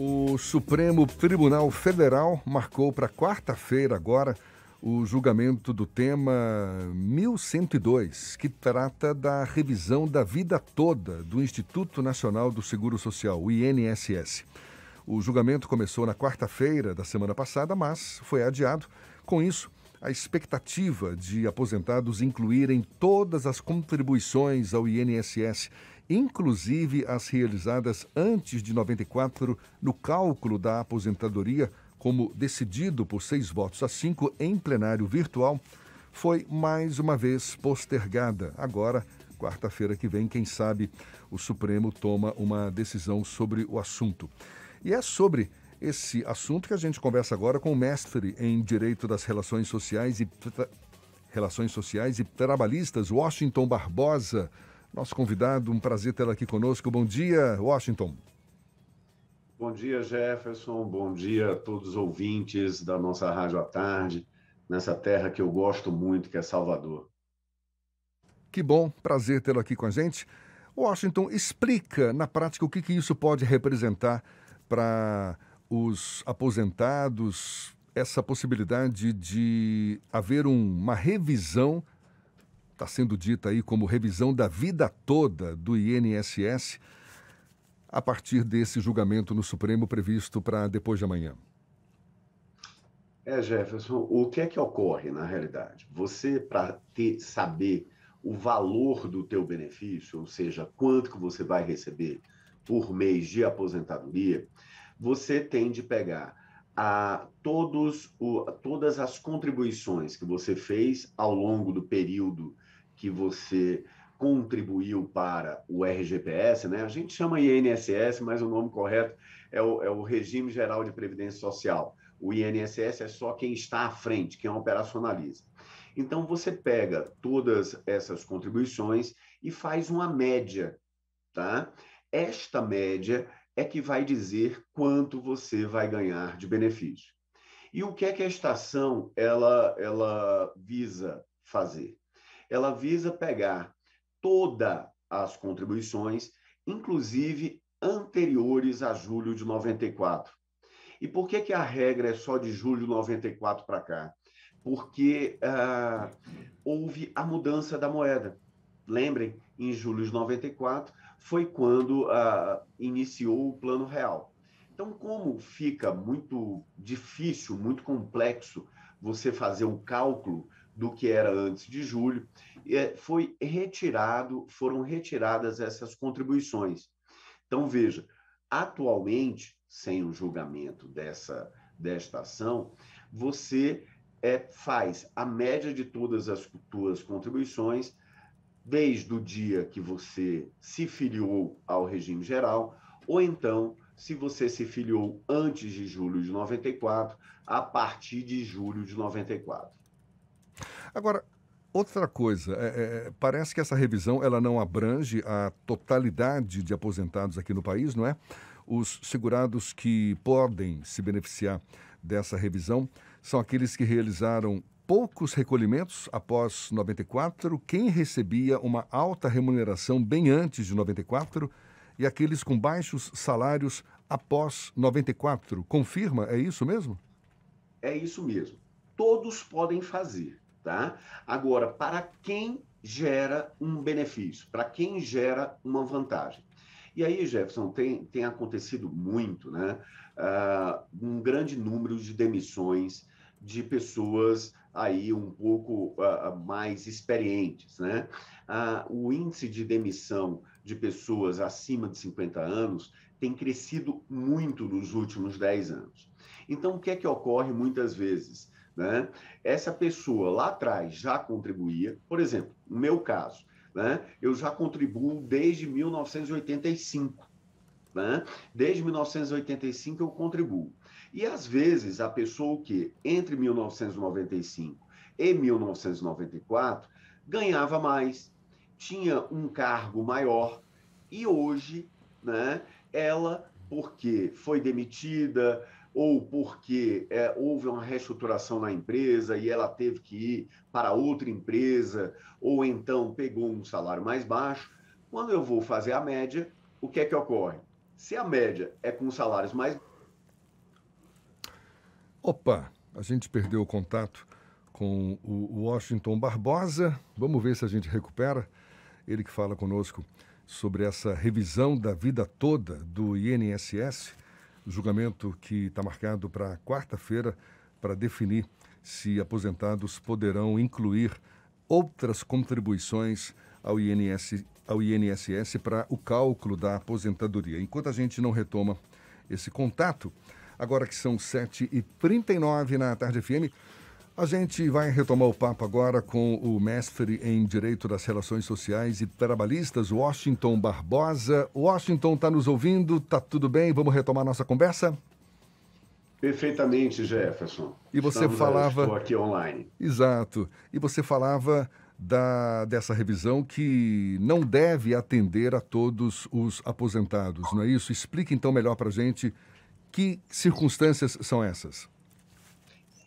O Supremo Tribunal Federal marcou para quarta-feira agora o julgamento do tema 1102, que trata da revisão da vida toda do Instituto Nacional do Seguro Social, o INSS. O julgamento começou na quarta-feira da semana passada, mas foi adiado. Com isso, a expectativa de aposentados incluírem todas as contribuições ao INSS, inclusive as realizadas antes de 94, no cálculo da aposentadoria, como decidido por seis votos a cinco em plenário virtual, foi mais uma vez postergada. Agora, quarta-feira que vem, quem sabe o Supremo toma uma decisão sobre o assunto. E é sobre esse assunto que a gente conversa agora com o mestre em Direito das Relações Sociais e, Relações Sociais e Trabalhistas, Washington Barbosa. Nosso convidado, um prazer tê-lo aqui conosco. Bom dia, Washington. Bom dia, Jefferson. Bom dia a todos os ouvintes da nossa Rádio à Tarde, nessa terra que eu gosto muito, que é Salvador. Que bom, prazer tê-lo aqui com a gente. Washington, explica na prática o que, que isso pode representar para os aposentados, essa possibilidade de haver uma revisão, está sendo dita aí como revisão da vida toda do INSS, a partir desse julgamento no Supremo previsto para depois de amanhã? É, Jefferson, o que é que ocorre na realidade? Você, para saber o valor do teu benefício, ou seja, quanto que você vai receber por mês de aposentadoria, você tem de pegar a todos o, todas as contribuições que você fez ao longo do período que você contribuiu para o RGPS, né? A gente chama INSS, mas o nome correto é o, é o Regime Geral de Previdência Social. O INSS é só quem está à frente, quem operacionaliza. Então você pega todas essas contribuições e faz uma média, tá? Esta média é que vai dizer quanto você vai ganhar de benefício. E o que é que a estação ela, ela visa fazer? Ela visa pegar todas as contribuições, inclusive anteriores a julho de 94. E por que, que a regra é só de julho de 94 para cá? Porque ah, houve a mudança da moeda. Lembrem, em julho de 94, foi quando ah, iniciou o Plano Real. Então, como fica muito difícil, muito complexo você fazer um cálculo do que era antes de julho, é, foi retirado, foram retiradas essas contribuições. Então, veja, atualmente, sem o julgamento dessa, desta ação, você é, faz a média de todas as suas contribuições desde o dia que você se filiou ao regime geral, ou então, se você se filiou antes de julho de 94, a partir de julho de 94. Agora, Outra coisa, é, é, é, parece que essa revisão ela não abrange a totalidade de aposentados aqui no país, não é? Os segurados que podem se beneficiar dessa revisão são aqueles que realizaram poucos recolhimentos após 94, quem recebia uma alta remuneração bem antes de 94 e aqueles com baixos salários após 94. Confirma, é isso mesmo? É isso mesmo. Todos podem fazer, tá? Agora, para quem gera um benefício, para quem gera uma vantagem. E aí, Jefferson, tem, tem acontecido muito, né? Uh, um grande número de demissões de pessoas aí um pouco uh, mais experientes, né? Uh, o índice de demissão de pessoas acima de 50 anos tem crescido muito nos últimos 10 anos. Então, o que é que ocorre muitas vezes? Né? Essa pessoa lá atrás já contribuía, por exemplo, no meu caso, né? Eu já contribuo desde 1985. Né? Desde 1985 eu contribuo. E às vezes a pessoa que entre 1995 e 1994 ganhava mais, tinha um cargo maior e hoje, né, ela porque foi demitida, ou porque é, houve uma reestruturação na empresa e ela teve que ir para outra empresa, ou então pegou um salário mais baixo. Quando eu vou fazer a média, o que é que ocorre? Se a média é com salários mais. Opa, a gente perdeu o contato com o Washington Barbosa. Vamos ver se a gente recupera. Ele que fala conosco sobre essa revisão da vida toda do INSS julgamento que está marcado para quarta-feira para definir se aposentados poderão incluir outras contribuições ao, ao INSS para o cálculo da aposentadoria. Enquanto a gente não retoma esse contato, agora que são 7h39 na tarde FM. A gente vai retomar o papo agora com o mestre em Direito das Relações Sociais e Trabalhistas, Washington Barbosa. Washington está nos ouvindo, está tudo bem? Vamos retomar nossa conversa? Perfeitamente, Jefferson. E você Estamos, falava. Estou aqui online. Exato. E você falava da, dessa revisão que não deve atender a todos os aposentados, não é isso? Explique então melhor para a gente que circunstâncias são essas.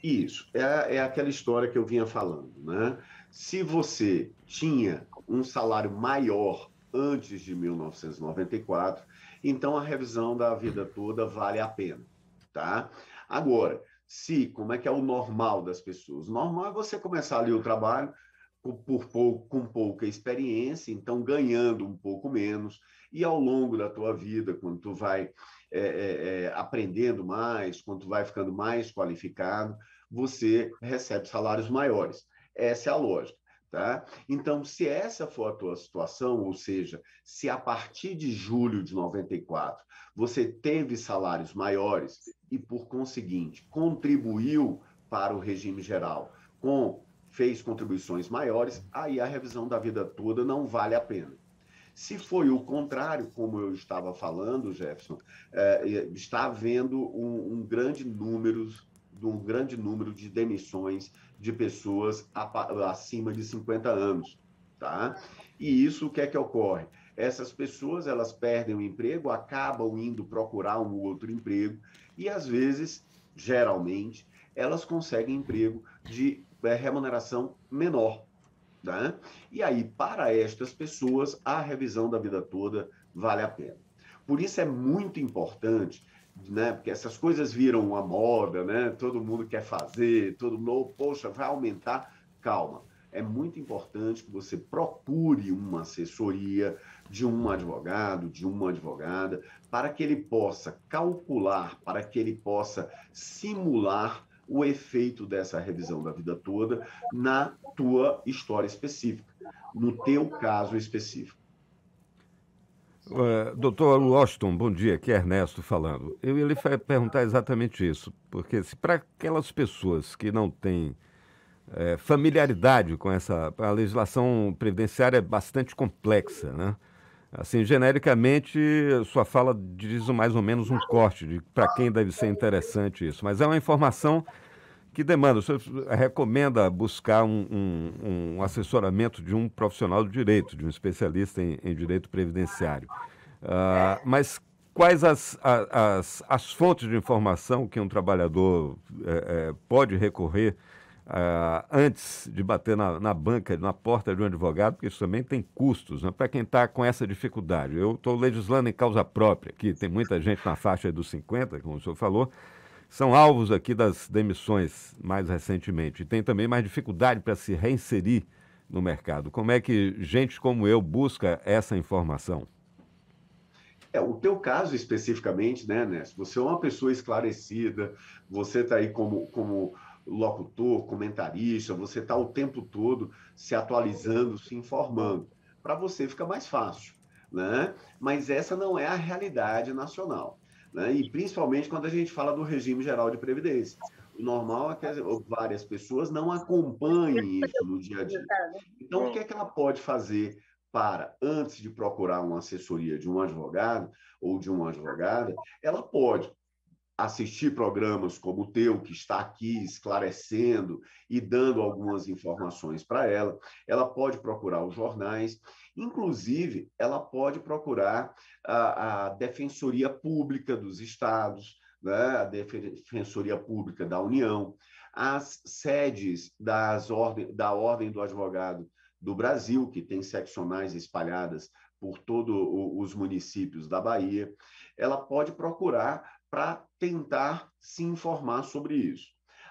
Isso, é, é aquela história que eu vinha falando, né? Se você tinha um salário maior antes de 1994, então a revisão da vida toda vale a pena, tá? Agora, se, como é que é o normal das pessoas? O normal é você começar ali o trabalho com, por pouco, com pouca experiência, então ganhando um pouco menos, e ao longo da tua vida, quando tu vai é, é, é aprendendo mais, quando tu vai ficando mais qualificado, você recebe salários maiores. Essa é a lógica. Tá? Então, se essa for a tua situação, ou seja, se a partir de julho de 94 você teve salários maiores e, por conseguinte, contribuiu para o regime geral com fez contribuições maiores, aí a revisão da vida toda não vale a pena. Se foi o contrário, como eu estava falando, Jefferson, é, está havendo um, um grande número de um grande número de demissões de pessoas acima de 50 anos, tá? E isso o que é que ocorre? Essas pessoas, elas perdem o emprego, acabam indo procurar um outro emprego e às vezes, geralmente, elas conseguem emprego de é, remuneração menor, tá? E aí, para estas pessoas, a revisão da vida toda vale a pena. Por isso é muito importante né? Porque essas coisas viram uma moda, né? Todo mundo quer fazer, todo mundo, poxa, vai aumentar. Calma. É muito importante que você procure uma assessoria de um advogado, de uma advogada, para que ele possa calcular, para que ele possa simular o efeito dessa revisão da vida toda na tua história específica, no teu caso específico. Uh, doutor Washington, bom dia, aqui é Ernesto falando. Eu ia lhe perguntar exatamente isso, porque se para aquelas pessoas que não têm é, familiaridade com essa. A legislação previdenciária é bastante complexa, né? Assim, genericamente, sua fala diz mais ou menos um corte de para quem deve ser interessante isso, mas é uma informação que demanda? O senhor recomenda buscar um, um, um, assessoramento de um profissional do direito, de um especialista em, em direito previdenciário. Uh, mas quais as, as, as, fontes de informação que um trabalhador é, é, pode recorrer uh, antes de bater na, na, banca, na porta de um advogado, porque isso também tem custos, né? para quem está com essa dificuldade. Eu estou legislando em causa própria, que tem muita gente na faixa dos 50, como o senhor falou, são alvos aqui das demissões mais recentemente e tem também mais dificuldade para se reinserir no mercado. Como é que gente como eu busca essa informação? É, o teu caso especificamente, né, Ness? Você é uma pessoa esclarecida, você está aí como, como locutor, comentarista, você está o tempo todo se atualizando, se informando. Para você fica mais fácil, né? Mas essa não é a realidade nacional. Né? E principalmente quando a gente fala do regime geral de previdência. O normal é que várias pessoas não acompanhem isso no dia a dia. Então, o que é que ela pode fazer para, antes de procurar uma assessoria de um advogado ou de uma advogada, ela pode assistir programas como o teu, que está aqui esclarecendo e dando algumas informações para ela, ela pode procurar os jornais, inclusive ela pode procurar a, a Defensoria Pública dos Estados, né? a Defensoria Pública da União, as sedes das ordem, da Ordem do Advogado do Brasil, que tem seccionais espalhadas por todos os municípios da Bahia, ela pode procurar para tentar se informar sobre isso.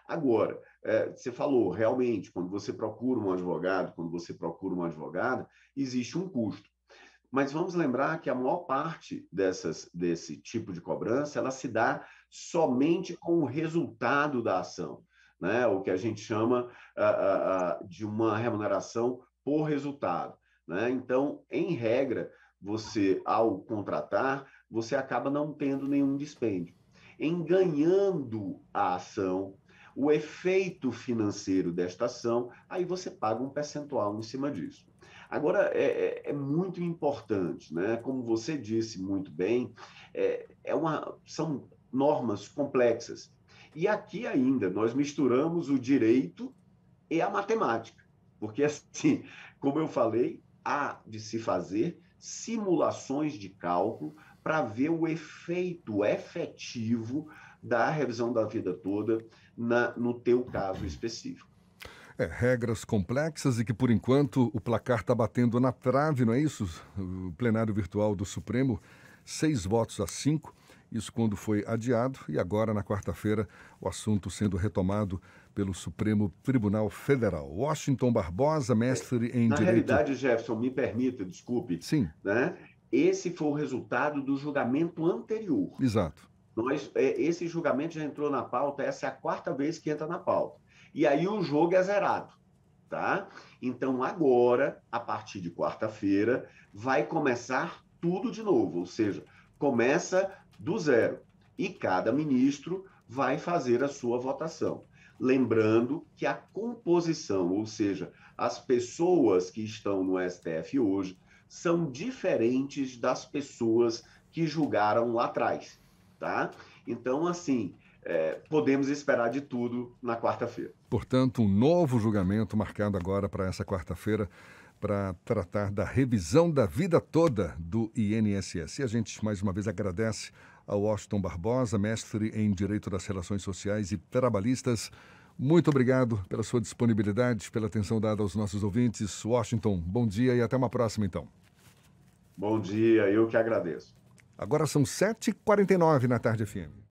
Agora, é, você falou, realmente, quando você procura um advogado, quando você procura uma advogada, existe um custo. Mas vamos lembrar que a maior parte dessas, desse tipo de cobrança ela se dá somente com o resultado da ação, né? o que a gente chama uh, uh, de uma remuneração por resultado. Né? Então, em regra, você, ao contratar, você acaba não tendo nenhum dispêndio enganhando a ação, o efeito financeiro desta ação, aí você paga um percentual em cima disso. Agora, é, é, é, muito importante, né? como você disse muito bem, é, é uma, são normas complexas. E aqui ainda nós misturamos o direito e a matemática, porque assim, como eu falei, há de se fazer simulações de cálculo para ver o efeito efetivo da revisão da vida toda na, no teu caso específico. É, regras complexas e que, por enquanto, o placar está batendo na trave, não é isso? O plenário virtual do Supremo, seis votos a cinco, isso quando foi adiado, e agora, na quarta-feira, o assunto sendo retomado pelo Supremo Tribunal Federal. Washington Barbosa, mestre em Na direito. Na realidade, Jefferson, me permita, desculpe. Sim. Né? Esse foi o resultado do julgamento anterior. Exato. Nós, é, esse julgamento já entrou na pauta, essa é a quarta vez que entra na pauta. E aí o jogo é zerado, tá? Então agora, a partir de quarta-feira, vai começar tudo de novo, ou seja, começa do zero. E cada ministro vai fazer a sua votação lembrando que a composição, ou seja, as pessoas que estão no STF hoje, são diferentes das pessoas que julgaram lá atrás, tá? Então, assim, é, podemos esperar de tudo na quarta-feira. Portanto, um novo julgamento marcado agora para essa quarta-feira para tratar da revisão da vida toda do INSS. E a gente mais uma vez agradece a Washington Barbosa, mestre em Direito das Relações Sociais e Trabalhistas. Muito obrigado pela sua disponibilidade, pela atenção dada aos nossos ouvintes. Washington, bom dia e até uma próxima, então. Bom dia, eu que agradeço. Agora são 7h49 na tarde FM.